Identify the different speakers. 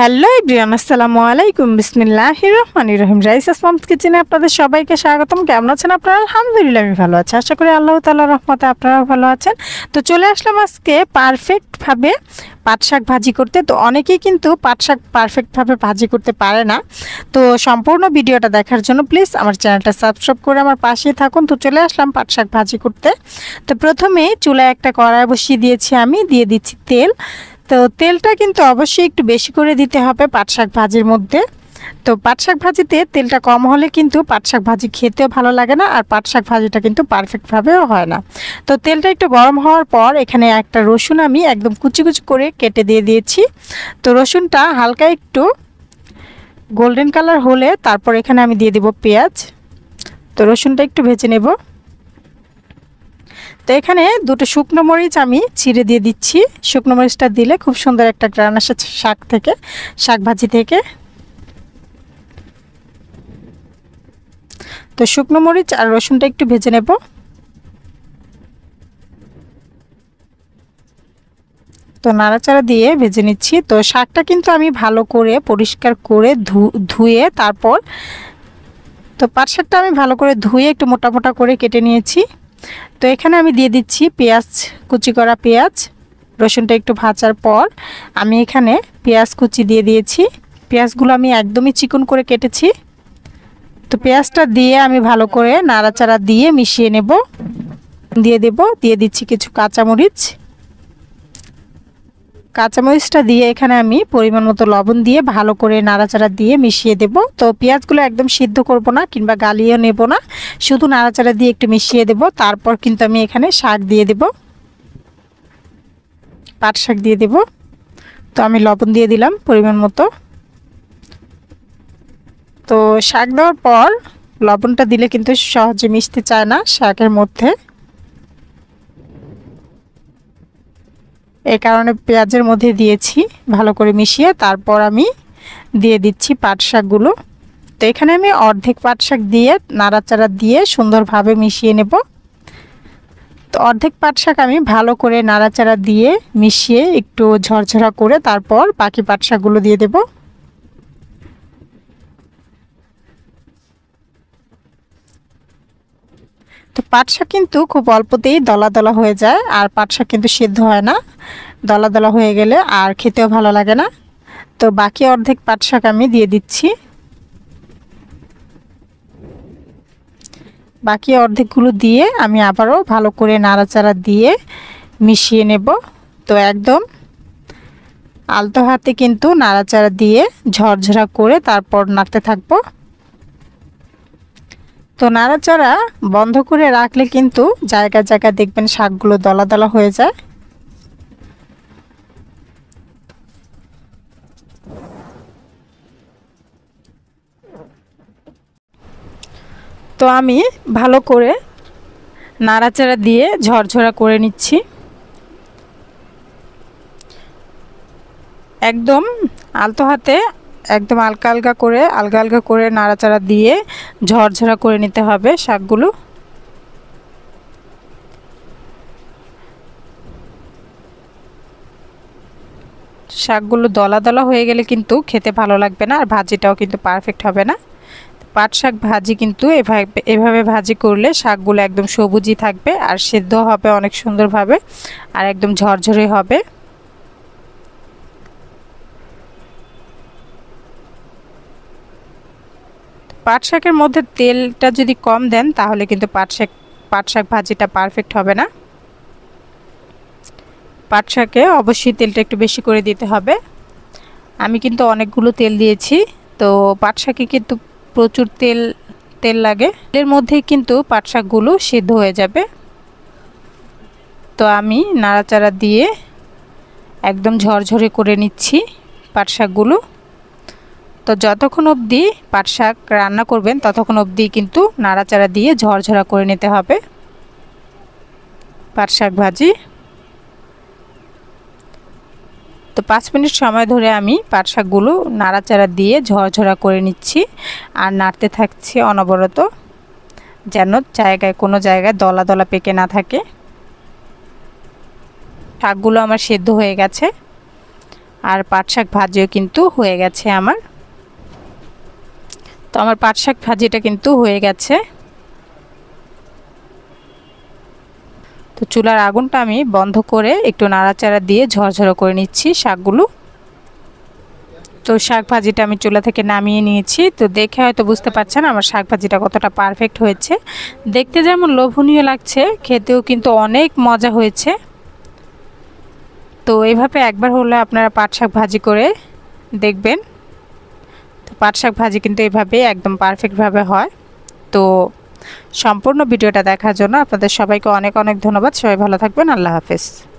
Speaker 1: hello everyone আসসালামু আলাইকুম বিসমিল্লাহ রহমান রহিম রাইস আসলাম কিচেনে আপনাদের সবাইকে স্বাগতম কেমন আছেন আপনারা আলহামদুলিল্লাহ আমি ভালো আছি আশা করি আল্লাহ তাল্লাহ রহমতে আপনারাও ভালো আছেন তো চলে আসলাম আজকে পারফেক্টভাবে পাট শাক ভাজি করতে তো অনেকেই কিন্তু পাট শাক পারফেক্টভাবে ভাজি করতে পারে না তো সম্পূর্ণ ভিডিওটা দেখার জন্য প্লিজ আমার চ্যানেলটা সাবস্ক্রাইব করে আমার পাশেই থাকুন তো চলে আসলাম পাট শাক ভাজি করতে তো প্রথমে চুলায় একটা কড়াই বসিয়ে দিয়েছি আমি দিয়ে দিচ্ছি তেল তো তেলটা কিন্তু অবশ্যই একটু বেশি করে দিতে হবে পাট শাক ভাজির মধ্যে তো পাট শাক ভাজিতে তেলটা কম হলে কিন্তু পাট শাক ভাজি খেতেও ভালো লাগে না আর পাট শাক ভাজিটা কিন্তু পারফেক্টভাবেও হয় না তো তেলটা একটু গরম হওয়ার পর এখানে একটা রসুন আমি একদম কুচি কুচি করে কেটে দিয়ে দিয়েছি তো রসুনটা হালকা একটু গোল্ডেন কালার হলে তারপর এখানে আমি দিয়ে দেবো পেঁয়াজ তো রসুনটা একটু ভেজে নেবো তো এখানে দুটো শুকনো মরিচ আমি ছিঁড়ে দিয়ে দিচ্ছি শুকনো মরিচটা দিলে খুব সুন্দর একটা গ্রান আসে শাক থেকে শাক ভাজি থেকে তো শুকনো মরিচ আর রসুনটা একটু ভেজে নেব তো নাড়াচাড়া দিয়ে ভেজে নিচ্ছি তো শাকটা কিন্তু আমি ভালো করে পরিষ্কার করে ধুয়ে তারপর তো পাট শাকটা আমি ভালো করে ধুয়ে একটু মোটা মোটা করে কেটে নিয়েছি তো এখানে আমি দিয়ে দিচ্ছি পেঁয়াজ কুচি করা পেঁয়াজ রসুনটা একটু ভাজার পর আমি এখানে পেঁয়াজ কুচি দিয়ে দিয়েছি পেঁয়াজগুলো আমি একদমই চিকন করে কেটেছি তো পেঁয়াজটা দিয়ে আমি ভালো করে নাড়াচাড়া দিয়ে মিশিয়ে নেব দিয়ে দেব দিয়ে দিচ্ছি কিছু কাঁচামরিচ কাঁচামরিচটা দিয়ে এখানে আমি পরিমাণ মতো লবণ দিয়ে ভালো করে নাড়াচাড়া দিয়ে মিশিয়ে দেব তো পেঁয়াজগুলো একদম সিদ্ধ করব না কিংবা গালিয়ে নেব না শুধু নাড়াচাড়া দিয়ে একটু মিশিয়ে দেব তারপর কিন্তু আমি এখানে শাক দিয়ে দেব পাট শাক দিয়ে দেব তো আমি লবণ দিয়ে দিলাম পরিমাণ মতো তো শাক দেওয়ার পর লবণটা দিলে কিন্তু সহজে মিশতে চায় না শাকের মধ্যে এ কারণে পেঁয়াজের মধ্যে দিয়েছি ভালো করে মিশিয়ে তারপর আমি দিয়ে দিচ্ছি পাট শাকগুলো তো এখানে আমি অর্ধেক পাট শাক দিয়ে নাড়াচাড়া দিয়ে সুন্দরভাবে মিশিয়ে নেব তো অর্ধেক পাট শাক আমি ভালো করে নাড়াচাড়া দিয়ে মিশিয়ে একটু ঝরঝরা করে তারপর বাকি পাট শাকগুলো দিয়ে দেবো তো পাটশাক কিন্তু খুব অল্পতেই দলা দলা হয়ে যায় আর পাটশাক কিন্তু সিদ্ধ হয় না দলা দলা হয়ে গেলে আর খেতেও ভালো লাগে না তো বাকি অর্ধেক পাটশাক আমি দিয়ে দিচ্ছি বাকি অর্ধেকগুলো দিয়ে আমি আবারও ভালো করে নাড়াচাড়া দিয়ে মিশিয়ে নেব তো একদম আলতো হাতে কিন্তু নাড়াচাড়া দিয়ে ঝরঝরা করে তারপর নাড়তে থাকবো তো নাড়াচাড়া বন্ধ করে রাখলে কিন্তু জায়গা জায়গা দেখবেন শাকগুলো দলা দলা হয়ে যায় তো আমি ভালো করে নাড়াচাড়া দিয়ে ঝরঝরা করে নিচ্ছি একদম আলতো হাতে একদম আলকা আলকা করে আলগা আলগা করে নাড়াচাড়া দিয়ে ঝরঝরা করে নিতে হবে শাকগুলো শাকগুলো দলা দলা হয়ে গেলে কিন্তু খেতে ভালো লাগবে না আর ভাজিটাও কিন্তু পারফেক্ট হবে না পাট শাক ভাজি কিন্তু এভাবে ভাজি করলে শাকগুলো একদম সবুজই থাকবে আর সেদ্ধ হবে অনেক সুন্দরভাবে আর একদম ঝরঝরে হবে পাট শাকের মধ্যে তেলটা যদি কম দেন তাহলে কিন্তু পাট শাক পাট শাক ভাজিটা পারফেক্ট হবে না পাট শাকে অবশ্যই তেলটা একটু বেশি করে দিতে হবে আমি কিন্তু অনেকগুলো তেল দিয়েছি তো পাট শাকে কিন্তু প্রচুর তেল তেল লাগে তেলের মধ্যেই কিন্তু পাট শাকগুলো সিদ্ধ হয়ে যাবে তো আমি নাড়াচাড়া দিয়ে একদম ঝরঝরে করে নিচ্ছি পাট শাকগুলো তো যতক্ষণ অবধি পাট শাক রান্না করবেন ততক্ষণ অবধি কিন্তু নাড়াচাড়া দিয়ে ঝরঝরা করে নিতে হবে পাট শাক ভাজি তো পাঁচ মিনিট সময় ধরে আমি পাট শাকগুলো নাড়াচাড়া দিয়ে ঝরঝরা করে নিচ্ছি আর নাড়তে থাকছি অনবরত যেন জায়গায় কোনো জায়গায় দলা দলা পেকে না থাকে শাকগুলো আমার সেদ্ধ হয়ে গেছে আর পাট শাক ভাজিও কিন্তু হয়ে গেছে আমার তো আমার পাট শাক ভাজিটা কিন্তু হয়ে গেছে তো চুলার আগুনটা আমি বন্ধ করে একটু নাড়াচাড়া দিয়ে ঝরঝরো করে নিচ্ছি শাকগুলো তো শাক ভাজিটা আমি চুলা থেকে নামিয়ে নিয়েছি তো দেখে হয়তো বুঝতে পারছেন আমার শাক ভাজিটা কতটা পারফেক্ট হয়েছে দেখতে যেমন লোভনীয় লাগছে খেতেও কিন্তু অনেক মজা হয়েছে তো এভাবে একবার হলে আপনারা পাট শাক ভাজি করে দেখবেন পাট শাক ভাজি কিন্তু এভাবেই একদম পারফেক্টভাবে হয় তো সম্পূর্ণ ভিডিওটা দেখার জন্য আপনাদের সবাইকে অনেক অনেক ধন্যবাদ সবাই ভালো থাকবেন আল্লাহ হাফেজ